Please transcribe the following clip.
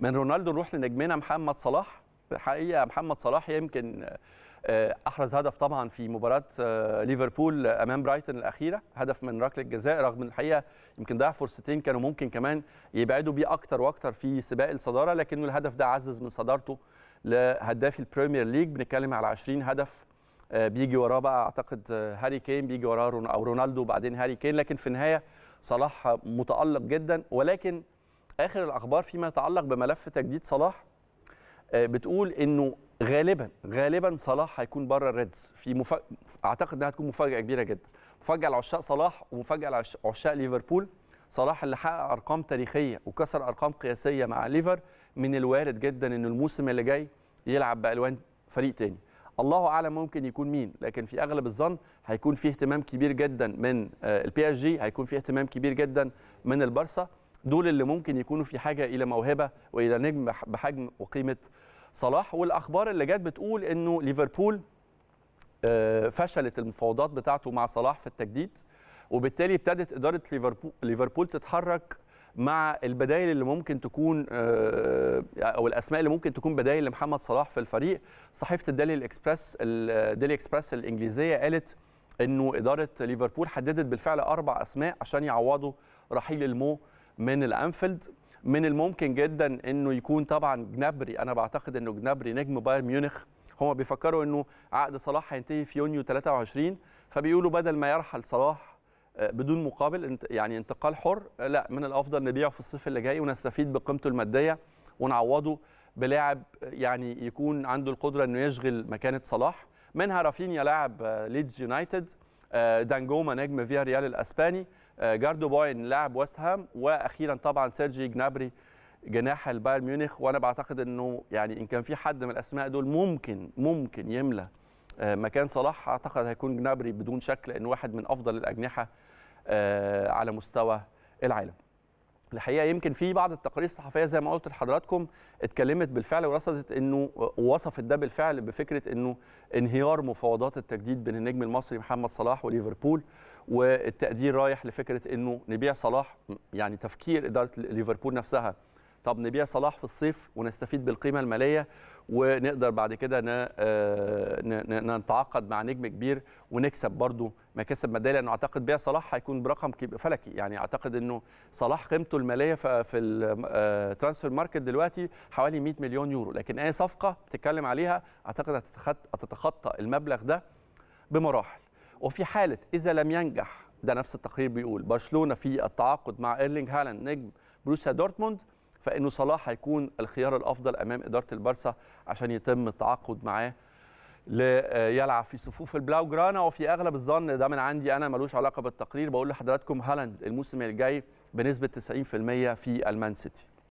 من رونالدو نروح لنجمنا محمد صلاح حقيقه محمد صلاح يمكن آه، احرز هدف طبعا في مباراه آه، ليفربول امام برايتون الاخيره هدف من ركله جزاء رغم الحقيقه يمكن ضيع فرصتين كانوا ممكن كمان يبعدوا بيه اكتر واكتر في سباق الصداره لكن الهدف ده عزز من صدارته لهداف البريمير ليج بنتكلم على 20 هدف آه، بيجي وراه بقى اعتقد هاري كين بيجي وراه او رونالدو وبعدين هاري كين لكن في النهايه صلاح متالق جدا ولكن اخر الاخبار فيما يتعلق بملف تجديد صلاح آه، بتقول انه غالبا غالبا صلاح هيكون بره الريدز في مف... اعتقد انها هتكون مفاجاه كبيره جدا مفاجاه لعشاق صلاح ومفاجاه لعشاق ليفربول صلاح اللي حقق ارقام تاريخيه وكسر ارقام قياسيه مع ليفر من الوارد جدا ان الموسم اللي جاي يلعب بالوان فريق تاني الله اعلم ممكن يكون مين لكن في اغلب الظن هيكون في اهتمام كبير جدا من البي اس جي هيكون في اهتمام كبير جدا من البارسا دول اللي ممكن يكونوا في حاجه الى موهبه والى نجم بحجم وقيمه صلاح والاخبار اللي جت بتقول انه ليفربول آه، فشلت المفاوضات بتاعته مع صلاح في التجديد وبالتالي ابتدت اداره ليفربول تتحرك مع البدائل اللي ممكن تكون آه، او الاسماء اللي ممكن تكون بدائل لمحمد صلاح في الفريق صحيفه الديلي الاكسبرس الديلي اكسبرس الانجليزيه قالت انه اداره ليفربول حددت بالفعل اربع اسماء عشان يعوضوا رحيل المو من الانفيلد من الممكن جدا انه يكون طبعا جنابري انا بعتقد انه جنابري نجم بايرن ميونخ هم بيفكروا انه عقد صلاح هينتهي في يونيو 23 فبيقولوا بدل ما يرحل صلاح آه، بدون مقابل يعني انتقال حر آه، لا من الافضل نبيعه في الصيف اللي جاي ونستفيد بقيمته الماديه ونعوضه بلاعب آه، يعني يكون عنده القدره انه يشغل مكانه صلاح منها رافينيا لاعب ليدز يونايتد دانجوما نجم فيا ريال الاسباني آه، جاردو باين لاعب ويست هام واخيرا طبعا سيرجي جنابري جناح البايرن ميونخ وانا بعتقد انه يعني ان كان في حد من الاسماء دول ممكن ممكن يملى آه، مكان صلاح اعتقد هيكون جنابري بدون شك لانه واحد من افضل الاجنحه آه، على مستوى العالم الحقيقه يمكن في بعض التقارير الصحفيه زي ما قلت لحضراتكم اتكلمت بالفعل ورصدت انه وصفت ده بالفعل بفكره انه انهيار مفاوضات التجديد بين النجم المصري محمد صلاح وليفربول والتقدير رايح لفكره انه نبيع صلاح يعني تفكير اداره ليفربول نفسها طب نبيع صلاح في الصيف ونستفيد بالقيمه الماليه ونقدر بعد كده آه، نتعاقد مع نجم كبير ونكسب برضه مكاسب ماديه لانه اعتقد بيع صلاح هيكون برقم فلكي يعني اعتقد انه صلاح قيمته الماليه في الترانسفير آه، ماركت دلوقتي حوالي 100 مليون يورو لكن اي صفقه بتتكلم عليها اعتقد هتتخطى المبلغ ده بمراحل وفي حاله اذا لم ينجح ده نفس التقرير بيقول برشلونه في التعاقد مع ايرلينج هالاند نجم بروسيا دورتموند فانه صلاح هيكون الخيار الافضل امام اداره البارسا عشان يتم التعاقد معاه ليلعب آه، في صفوف البلاو جرانا وفي اغلب الظن ده من عندي انا ملوش علاقه بالتقرير بقول لحضراتكم هالاند الموسم الجاي بنسبه 90% في المان سيتي